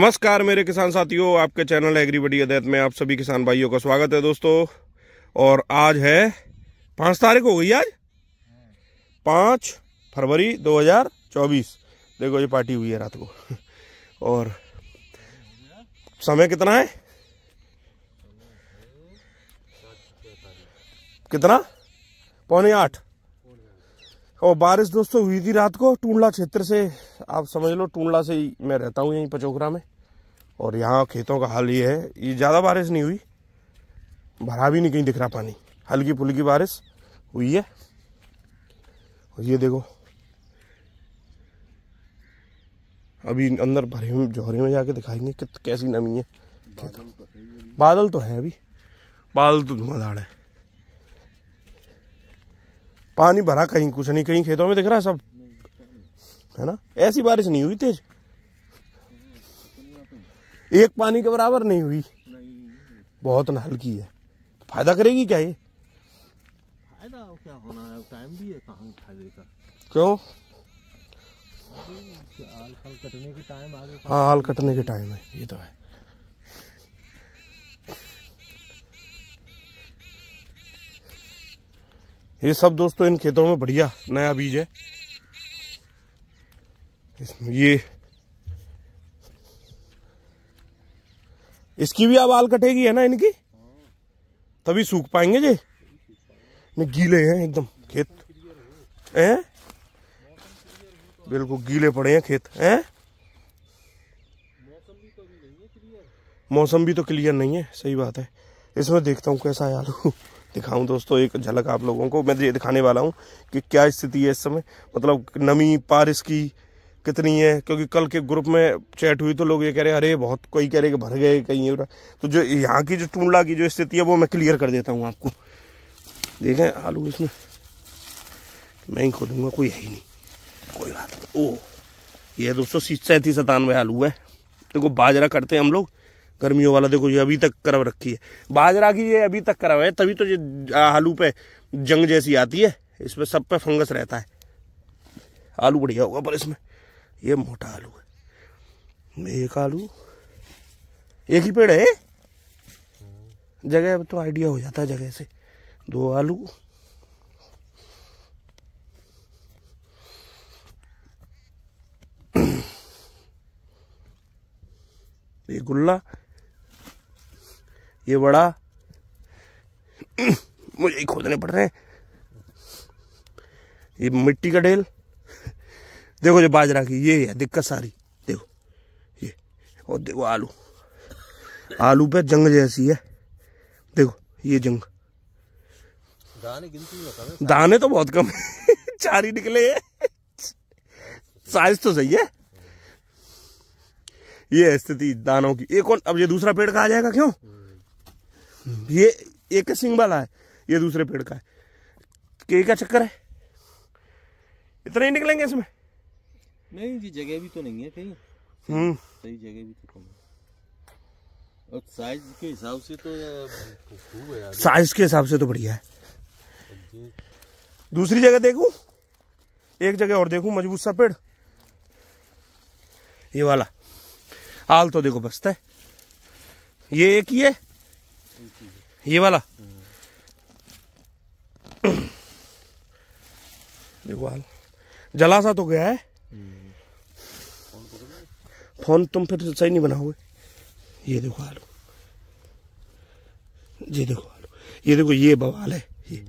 नमस्कार मेरे किसान साथियों आपके चैनल एग्री बडी अदैत में आप सभी किसान भाइयों का स्वागत है दोस्तों और आज है पाँच तारीख हो गई आज पाँच फरवरी 2024 देखो ये पार्टी हुई है रात को और समय कितना है कितना पौने आठ और बारिश दोस्तों हुई थी रात को टूंडला क्षेत्र से आप समझ लो टूंडला से ही मैं रहता हूँ यहीं पचोखरा में और यहाँ खेतों का हाल ये है ये ज़्यादा बारिश नहीं हुई भरा भी नहीं कहीं दिख रहा पानी हल्की फुल्की बारिश हुई है और ये देखो अभी अंदर भरे हुए जोहरे में जाके दिखाएंगे कैसी नमी है बादल तो है अभी बादल तो धुआंधार है पानी भरा कहीं कुछ नहीं कहीं खेतों में दिख रहा है सब है ना ऐसी बारिश नहीं हुई तेज एक पानी के बराबर नहीं हुई बहुत ना हल्की है फायदा करेगी क्या ये फायदा क्या होना है टाइम भी है क्यों हाँ हाल कटने के टाइम है ये तो है ये सब दोस्तों इन खेतों में बढ़िया नया बीज है ये इसकी भी आवाल कटेगी है ना इनकी तभी सूख पाएंगे जी गीले हैं एकदम खेत हैं बिल्कुल गीले पड़े हैं खेत हैं मौसम भी तो क्लियर तो नहीं है सही बात है इसमें देखता हूँ कैसा है आलू दिखाऊं दोस्तों एक झलक आप लोगों को मैं ये दिखाने वाला हूँ कि क्या स्थिति है इस समय मतलब नमी बारिश की कितनी है क्योंकि कल के ग्रुप में चैट हुई तो लोग ये कह रहे हैं अरे बहुत कोई कह रहे कि भर गए कहीं ये तो जो यहाँ की जो टूडला की जो स्थिति है वो मैं क्लियर कर देता हूँ आपको देखें आलू इसमें मैं ही खोदूँगा कोई है ही नहीं कोई बात नहीं ओ ये दोस्तों सैंतीस सतानवे आलू है देखो तो बाजरा करते हैं हम लोग गर्मियों वाला देखो ये अभी तक करव रखी है बाजरा की ये अभी तक करव है तभी तो ये आलू पे जंग जैसी आती है इसमें सब पे फंगस रहता है आलू बढ़िया होगा पर इसमें ये मोटा आलू है एक आलू एक ही पेड़ है जगह तो आइडिया हो जाता है जगह से दो आलू एक गुल्ला ये बड़ा मुझे ही खोदने पड़ रहे हैं ये मिट्टी का ढेल देखो जो बाजरा की ये है दिक्कत सारी देखो ये और देखो आलू आलू पे जंग जैसी है देखो ये जंग दाने गिनती दाने तो बहुत कम है चार ही निकले है साइज तो सही है ये स्थिति दानों की एक और अब ये दूसरा पेड़ कहा जाएगा क्यों हम्म। ये एक सिंग वाला है ये दूसरे पेड़ का है के का चक्कर है इतना ही निकलेंगे इसमें नहीं जी जगह भी तो नहीं है कहीं हम्म। सही जगह भी तो कम साइज के हिसाब से तो खूब है साइज के हिसाब से तो बढ़िया है दूसरी जगह देखू एक जगह और देखू मजबूत सा पेड़ ये वाला आल तो देखो बसता है ये एक ही है ये वाला देखो हाल जलासा तो गया है फोन तुम फिर सही नहीं बना हुए ये देखो आलू जी देखो आलू ये देखो ये बवाल है ये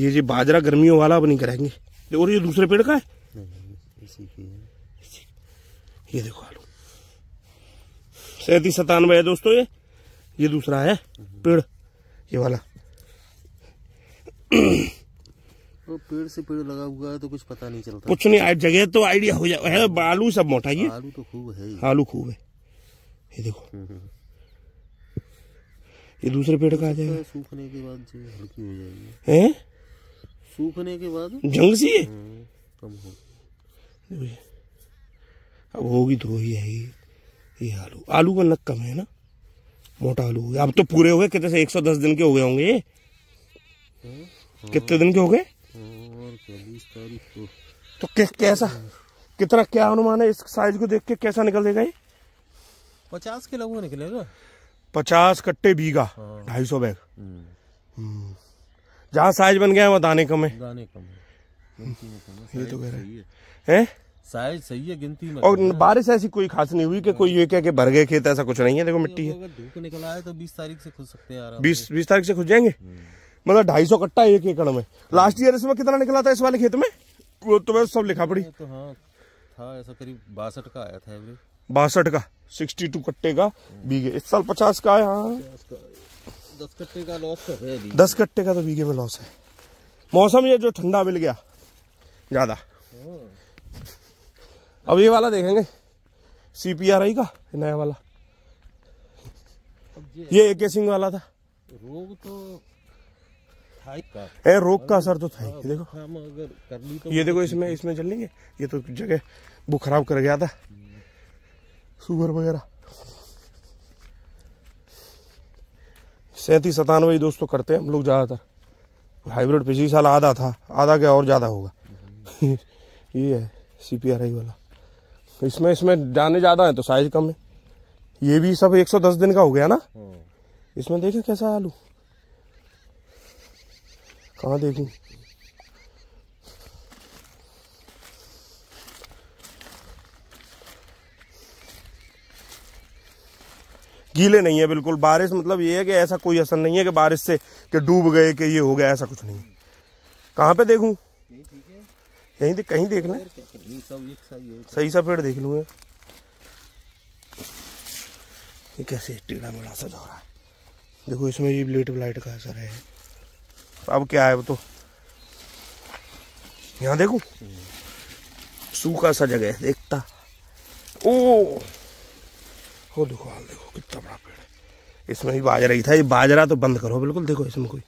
ये जी बाजरा गर्मियों वाला अब नहीं करेंगे और ये दूसरे पेड़ का है ये देखो आलू सैंतीस सतानवे है दोस्तों ये ये दूसरा है पेड़ ये वाला तो पेड़ से पेड़ लगा हुआ है तो कुछ पता नहीं चलता कुछ नहीं आज जगह तो आइडिया हो जाए आलू सब मोटा ही आलू तो खूब है आलू खूब है ये देखो ये दूसरे पेड़ का आ जाएगा सूखने के बाद जो हल्की हो जाएगी है सूखने के बाद जंग सी है हम्म, कम हो अब होगी तो वही है ये आलू आलू का नक कम है ना मोटा आलू अब तो पूरे हो गए कितने से 110 दिन के हो गए होंगे ये कितने दिन के हो गए तो कैसा कितना क्या अनुमान है इस साइज को देख के कैसा निकल देगा ये पचास के लगभग निकलेगा पचास कट्टे बीघा हाँ। ढाई सौ बैग हम्म। हम्म। जहाँ साइज बन गया है वहाँ दाने कम है दाने कम है हम्म। ये तो कह रहे हैं साइज सही है गिनती में और बारिश ऐसी कोई खास नहीं हुई कि कोई ये क्या कि भर गए खेत ऐसा कुछ नहीं है देखो मिट्टी है धूप निकला है तो बीस तारीख से खुद सकते हैं बीस बीस तारीख से खुद जाएंगे मतलब ढाई सौ कट्टा एक एकड़ में लास्ट हाँ। ईयर इसमें कितना निकला था इस वाले खेत में वो तो मैं सब लिखा पड़ी तो हाँ था ऐसा करीब बासठ का आया था बासठ का सिक्सटी टू कट्टे का बीघे इस साल पचास का आया हाँ। दस कट्टे का लॉस है दस कट्टे का तो बीघे में लॉस है मौसम ये जो ठंडा मिल गया ज्यादा हाँ। अब ये वाला देखेंगे सी पी आर आई का नया वाला ये, ए के सिंह वाला था रोग तो ए रोग का असर तो था देखो अगर कर ली तो ये देखो इसमें इसमें चल लेंगे ये तो जगह वो खराब कर गया था सुगर वगैरह सैंतीस सतानवे दोस्तों करते हैं हम लोग ज़्यादातर हाइब्रिड पिछले साल आधा था आधा क्या और ज़्यादा होगा ये है सी पी आर आई वाला तो इसमें इसमें दाने ज़्यादा हैं तो साइज कम है ये भी सब 110 दिन का हो गया ना हम्म। इसमें देखे कैसा आलू कहा देखू गीले नहीं है बिल्कुल बारिश मतलब ये है कि ऐसा कोई असर नहीं है कि बारिश से कि डूब गए कि ये हो गया ऐसा कुछ नहीं कहाँ पे देखूँ यहीं देख कहीं देख लें सही सा पेड़ देख लूंगा ये कैसे टीढ़ा मेढ़ा सा जा रहा है देखो इसमें ये ब्लेट ब्लाइट का असर है अब क्या है वो तो यहाँ देखो सूखा सा जगह है देखता ओ हो देखो हाल देखो कितना बड़ा पेड़ है इसमें भी बाजरा ही था ये बाजरा तो बंद करो बिल्कुल देखो इसमें कोई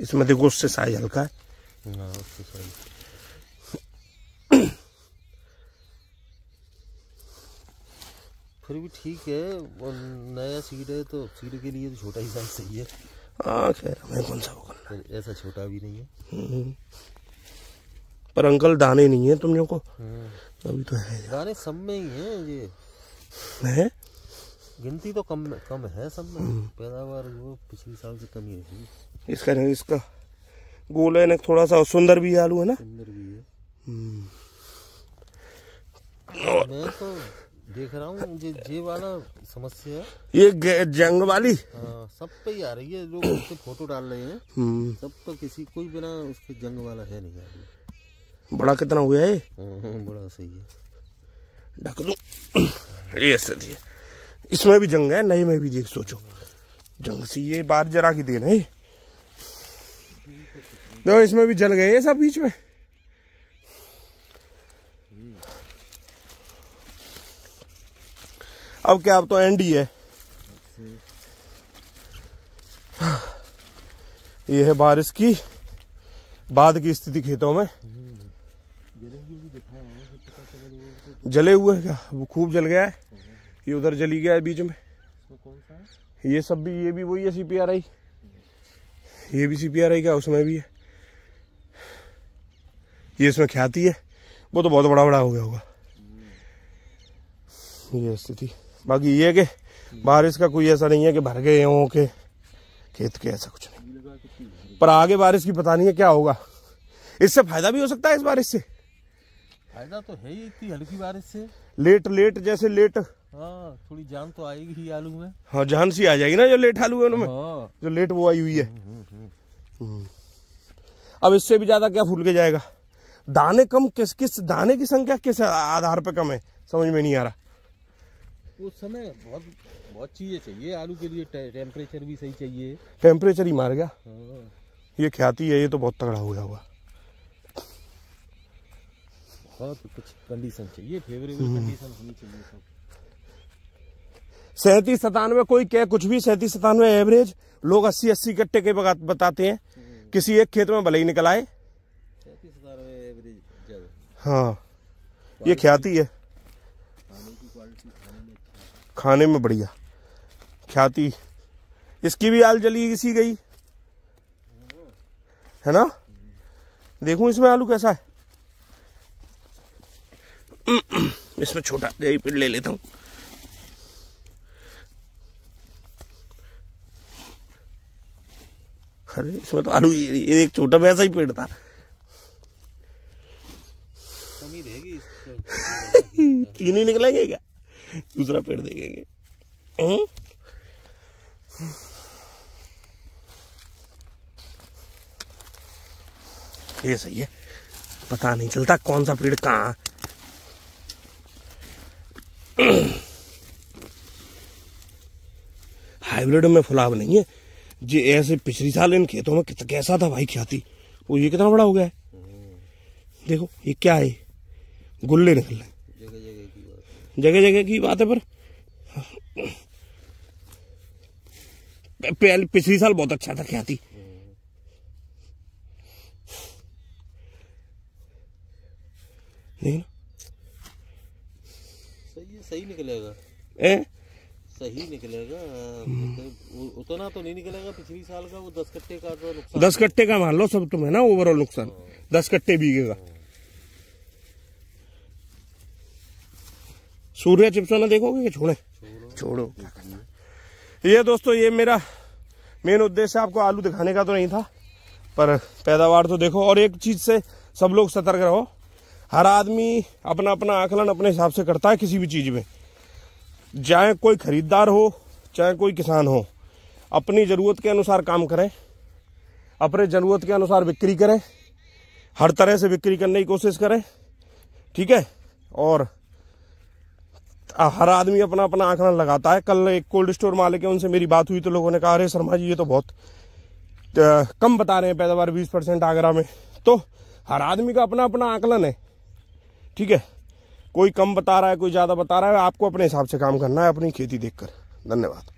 उससे साइज हल्का है फिर भी ठीक है वो नया सीड है तो सीड के लिए तो छोटा ही साइज सही है खैर कौन सा वो करना ऐसा छोटा भी नहीं है हम्म। पर अंकल दाने नहीं है तुम लोग को हम्म। अभी तो है दाने सब में ही है ये है गिनती तो कम कम है सब में पैदावार वो पिछले साल से कमी ही है इसका नहीं इसका गोल है ना थोड़ा सा सुंदर भी आलू है ना सुंदर भी है हम्म। मैं तो देख रहा हूँ मुझे जे वाला समस्या ये जंग वाली आ, हाँ, सब पे ही आ रही है जो उसके फोटो डाल रहे हैं हम्म। सब पर किसी कोई बिना उसके जंग वाला है नहीं आलू बड़ा कितना हुआ है हाँ, बड़ा सही है ढक दो ये सही है इसमें भी जंग है नए में भी देख सोचो जंग सी ये बार जरा की देना है देखो इसमें भी जल गए ये सब बीच में अब क्या अब तो एंड ही है ये है बारिश की बाद की स्थिति खेतों में जले हुए क्या वो खूब जल गया है ये उधर जली गया है बीच में ये सब भी ये भी वही है सी पी आर आई ये भी सी पी आर आई का उसमें भी है ये इसमें ख्याति है वो तो बहुत बड़ा बड़ा हो गया होगा ये स्थिति बाकी ये के बारिश का कोई ऐसा नहीं है कि भर गए हो के खेत के ऐसा कुछ नहीं पर आगे बारिश की पता नहीं है क्या होगा इससे फायदा भी हो सकता है इस बारिश से फायदा तो है ही इतनी हल्की बारिश से लेट लेट जैसे लेट हाँ, थोड़ी जान तो आएगी ही आलू में हाँ जान सी आ जाएगी ना जो लेट आलू है उनमें हाँ। जो लेट वो आई हुई है हम्म, हम्म, हम्म। अब इससे भी ज्यादा क्या फूल के जाएगा दाने कम किस किस दाने की संख्या किस आधार पर कम है समझ में नहीं आ रहा उस समय बहुत बहुत चीजें चाहिए आलू के लिए टेम्परेचर भी सही चाहिए टेम्परेचर ही मार गया हाँ। ये ख्याति है ये तो बहुत तगड़ा हो गया हुआ बहुत तो कुछ कंडीशन चाहिए फेवरेबल कंडीशन होनी चाहिए सब सैंतीस सतानवे कोई कह कुछ भी सैंतीस सतानवे एवरेज लोग अस्सी अस्सी कट्टे के बताते हैं हम्म। किसी एक खेत में भले ही निकल आए हाँ ये ख्याति अच्छा है खाने में बढ़िया ख्याति इसकी भी आल जली किसी गई है ना देखूं इसमें आलू कैसा है इसमें छोटा यही पेड़ ले लेता हूँ अरे इसमें तो आलू ये एक छोटा वैसा ही पेड़ था तीन ही निकलेंगे क्या दूसरा पेड़ देखेंगे हम्म? ये सही है पता नहीं चलता कौन सा पेड़ कहाँ हाइब्रिड में फुलाव नहीं है जी ऐसे पिछली साल इन खेतों में कितना कैसा था भाई ख्याति वो ये कितना बड़ा हो गया है देखो ये क्या है गुल्ले निकल रहे जगह जगह की बात है पर पहले पिछली साल बहुत अच्छा था ख्याति हम्म। सही है सही निकलेगा ए? सही निकलेगा हम्म। मतलब उतना तो नहीं निकलेगा पिछली साल का वो दस कट्टे का तो नुकसान दस कट्टे का मान लो सब तुम्हें ना ओवरऑल नुकसान हाँ। दस कट्टे बीगेगा हाँ। सूर्य चिपसाना देखोगे कि छोड़े छोड़ो क्या करना ये दोस्तों ये मेरा मेन उद्देश्य आपको आलू दिखाने का तो नहीं था पर पैदावार तो देखो और एक चीज से सब लोग सतर्क रहो हर आदमी अपना अपना आकलन अपने हिसाब से करता है किसी भी चीज में चाहे कोई खरीदार हो चाहे कोई किसान हो अपनी ज़रूरत के अनुसार काम करें अपने ज़रूरत के अनुसार बिक्री करें हर तरह से बिक्री करने की कोशिश करें ठीक है और हर आदमी अपना अपना आंकलन लगाता है कल एक कोल्ड स्टोर मालिक है उनसे मेरी बात हुई तो लोगों ने कहा अरे शर्मा जी ये तो बहुत कम बता रहे हैं पैदावार बीस परसेंट आगरा में तो हर आदमी का अपना अपना आंकलन है ठीक है कोई कम बता रहा है कोई ज़्यादा बता रहा है आपको अपने हिसाब से काम करना है अपनी खेती देखकर धन्यवाद